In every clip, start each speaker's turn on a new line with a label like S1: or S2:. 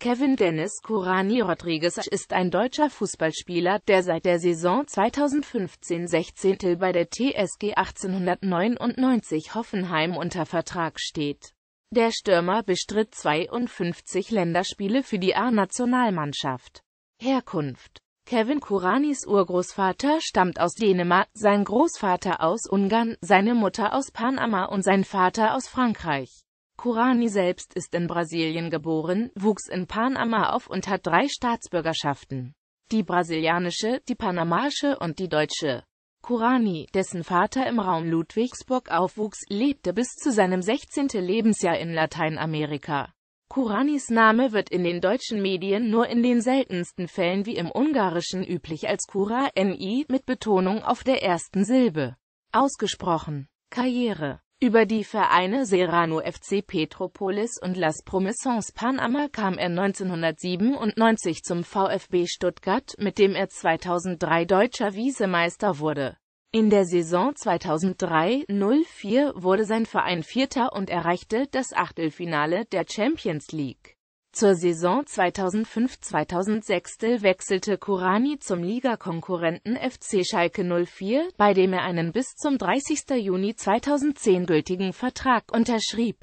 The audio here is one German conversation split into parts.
S1: Kevin Dennis Corani Rodriguez ist ein deutscher Fußballspieler, der seit der Saison 2015-16 bei der TSG 1899 Hoffenheim unter Vertrag steht. Der Stürmer bestritt 52 Länderspiele für die A-Nationalmannschaft. Herkunft Kevin Kouranis Urgroßvater stammt aus Dänemark, sein Großvater aus Ungarn, seine Mutter aus Panama und sein Vater aus Frankreich. Kurani selbst ist in Brasilien geboren, wuchs in Panama auf und hat drei Staatsbürgerschaften. Die brasilianische, die panamaische und die deutsche. Kurani, dessen Vater im Raum Ludwigsburg aufwuchs, lebte bis zu seinem 16. Lebensjahr in Lateinamerika. Kuranis Name wird in den deutschen Medien nur in den seltensten Fällen wie im Ungarischen üblich als Kura-ni mit Betonung auf der ersten Silbe ausgesprochen. Karriere über die Vereine Serrano FC Petropolis und Las Promessances Panama kam er 1997 zum VfB Stuttgart, mit dem er 2003 deutscher Wiesemeister wurde. In der Saison 2003-04 wurde sein Verein Vierter und erreichte das Achtelfinale der Champions League. Zur Saison 2005-2006 wechselte Kurani zum Ligakonkurrenten FC Schalke 04, bei dem er einen bis zum 30. Juni 2010 gültigen Vertrag unterschrieb.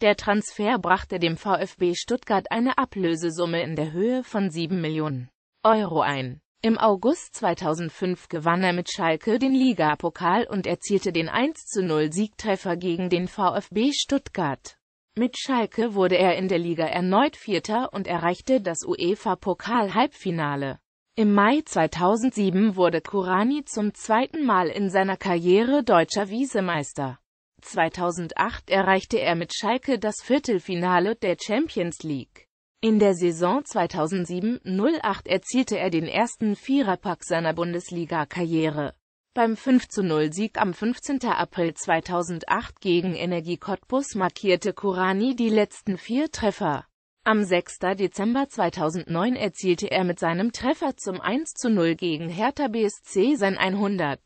S1: Der Transfer brachte dem VfB Stuttgart eine Ablösesumme in der Höhe von 7 Millionen Euro ein. Im August 2005 gewann er mit Schalke den Ligapokal und erzielte den 1-0-Siegtreffer gegen den VfB Stuttgart. Mit Schalke wurde er in der Liga erneut Vierter und erreichte das UEFA-Pokal-Halbfinale. Im Mai 2007 wurde Kurani zum zweiten Mal in seiner Karriere deutscher Wiesemeister. 2008 erreichte er mit Schalke das Viertelfinale der Champions League. In der Saison 2007-08 erzielte er den ersten Viererpack seiner Bundesliga-Karriere. Beim 5-0-Sieg am 15. April 2008 gegen Energie Cottbus markierte Korani die letzten vier Treffer. Am 6. Dezember 2009 erzielte er mit seinem Treffer zum 1-0 gegen Hertha BSC sein 100.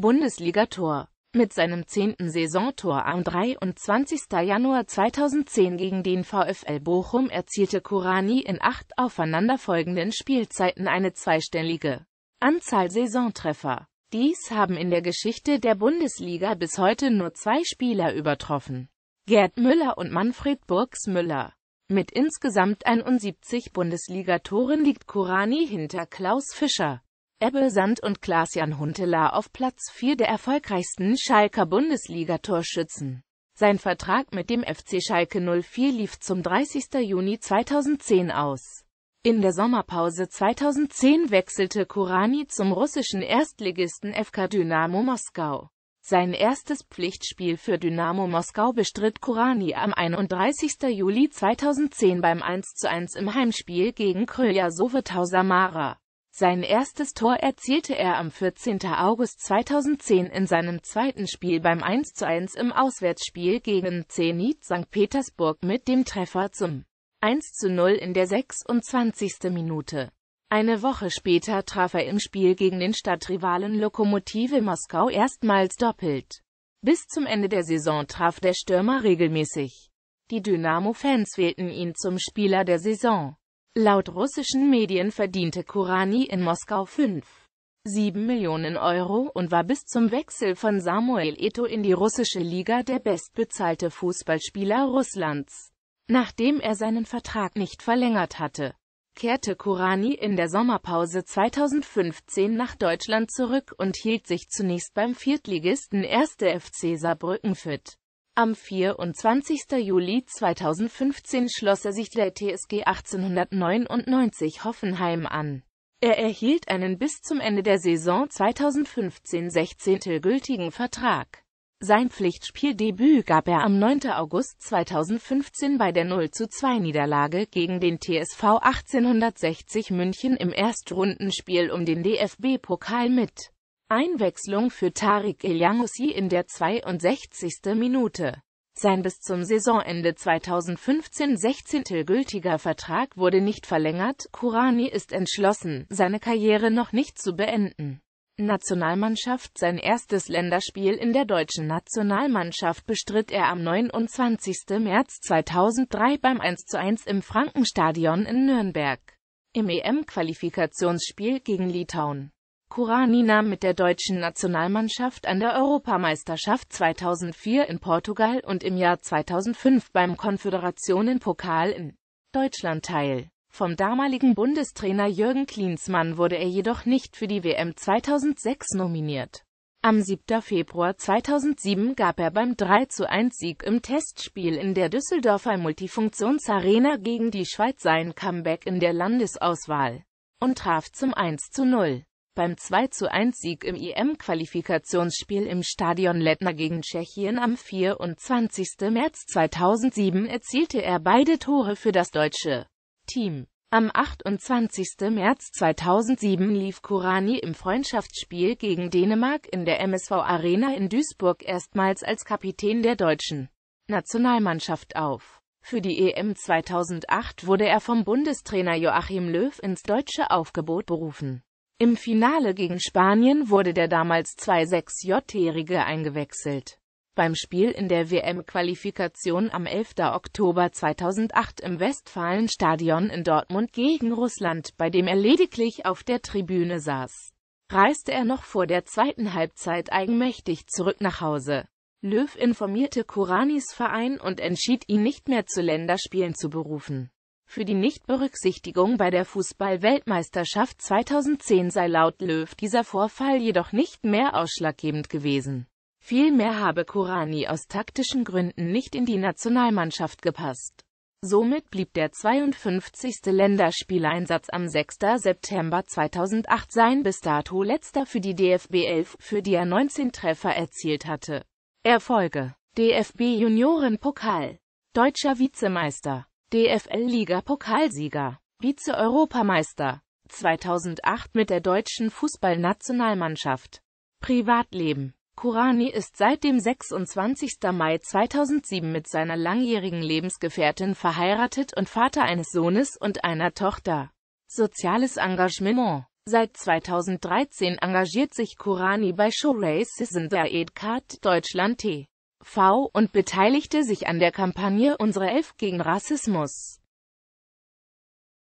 S1: Bundesligator. Mit seinem 10. Saisontor am 23. Januar 2010 gegen den VfL Bochum erzielte Korani in acht aufeinanderfolgenden Spielzeiten eine zweistellige Anzahl Saisontreffer. Dies haben in der Geschichte der Bundesliga bis heute nur zwei Spieler übertroffen. Gerd Müller und Manfred Müller. Mit insgesamt 71 Bundesliga-Toren liegt Kurani hinter Klaus Fischer, Ebbe Sand und Klaas-Jan Huntelaar auf Platz 4 der erfolgreichsten Schalker Bundesliga-Torschützen. Sein Vertrag mit dem FC Schalke 04 lief zum 30. Juni 2010 aus. In der Sommerpause 2010 wechselte Kurani zum russischen Erstligisten FK Dynamo Moskau. Sein erstes Pflichtspiel für Dynamo Moskau bestritt Kurani am 31. Juli 2010 beim 1 zu 1 im Heimspiel gegen Krylya Sovetau Samara. Sein erstes Tor erzielte er am 14. August 2010 in seinem zweiten Spiel beim 1 zu 1 im Auswärtsspiel gegen Zenit St. Petersburg mit dem Treffer zum 1 zu 0 in der 26. Minute. Eine Woche später traf er im Spiel gegen den Stadtrivalen Lokomotive Moskau erstmals doppelt. Bis zum Ende der Saison traf der Stürmer regelmäßig. Die Dynamo-Fans wählten ihn zum Spieler der Saison. Laut russischen Medien verdiente Kurani in Moskau 5,7 Millionen Euro und war bis zum Wechsel von Samuel Eto in die russische Liga der bestbezahlte Fußballspieler Russlands. Nachdem er seinen Vertrag nicht verlängert hatte, kehrte Kurani in der Sommerpause 2015 nach Deutschland zurück und hielt sich zunächst beim Viertligisten 1. FC Saarbrücken fit. Am 24. Juli 2015 schloss er sich der TSG 1899 Hoffenheim an. Er erhielt einen bis zum Ende der Saison 2015-16 gültigen Vertrag. Sein Pflichtspieldebüt gab er am 9. August 2015 bei der 0 2 niederlage gegen den TSV 1860 München im Erstrundenspiel um den DFB-Pokal mit. Einwechslung für Tarık Elyanussi in der 62. Minute. Sein bis zum Saisonende 2015-16 gültiger Vertrag wurde nicht verlängert, Kurani ist entschlossen, seine Karriere noch nicht zu beenden. Nationalmannschaft sein erstes Länderspiel in der deutschen Nationalmannschaft bestritt er am 29. März 2003 beim 1 zu 1 im Frankenstadion in Nürnberg im EM-Qualifikationsspiel gegen Litauen. Kurani nahm mit der deutschen Nationalmannschaft an der Europameisterschaft 2004 in Portugal und im Jahr 2005 beim Konföderationenpokal in Deutschland teil. Vom damaligen Bundestrainer Jürgen Klinsmann wurde er jedoch nicht für die WM 2006 nominiert. Am 7. Februar 2007 gab er beim 3-1-Sieg im Testspiel in der Düsseldorfer Multifunktionsarena gegen die Schweiz sein Comeback in der Landesauswahl und traf zum 1-0. Beim 2-1-Sieg im IM-Qualifikationsspiel e im Stadion Lettner gegen Tschechien am 24. März 2007 erzielte er beide Tore für das deutsche Team. Am 28. März 2007 lief Kurani im Freundschaftsspiel gegen Dänemark in der MSV Arena in Duisburg erstmals als Kapitän der deutschen Nationalmannschaft auf. Für die EM 2008 wurde er vom Bundestrainer Joachim Löw ins deutsche Aufgebot berufen. Im Finale gegen Spanien wurde der damals 2-6-Jährige j eingewechselt. Beim Spiel in der WM-Qualifikation am 11. Oktober 2008 im Westfalenstadion in Dortmund gegen Russland, bei dem er lediglich auf der Tribüne saß, reiste er noch vor der zweiten Halbzeit eigenmächtig zurück nach Hause. Löw informierte Kouranis Verein und entschied ihn nicht mehr zu Länderspielen zu berufen. Für die Nichtberücksichtigung bei der Fußball-Weltmeisterschaft 2010 sei laut Löw dieser Vorfall jedoch nicht mehr ausschlaggebend gewesen. Vielmehr habe Korani aus taktischen Gründen nicht in die Nationalmannschaft gepasst. Somit blieb der 52. Länderspieleinsatz am 6. September 2008 sein bis dato letzter für die DFB 11, für die er 19 Treffer erzielt hatte. Erfolge DFB Juniorenpokal Deutscher Vizemeister DFL-Liga-Pokalsieger Vize-Europameister 2008 mit der deutschen Fußballnationalmannschaft Privatleben Kurani ist seit dem 26. Mai 2007 mit seiner langjährigen Lebensgefährtin verheiratet und Vater eines Sohnes und einer Tochter. Soziales Engagement Seit 2013 engagiert sich Kurani bei Show Racism der Edcard Deutschland TV und beteiligte sich an der Kampagne Unsere Elf gegen Rassismus.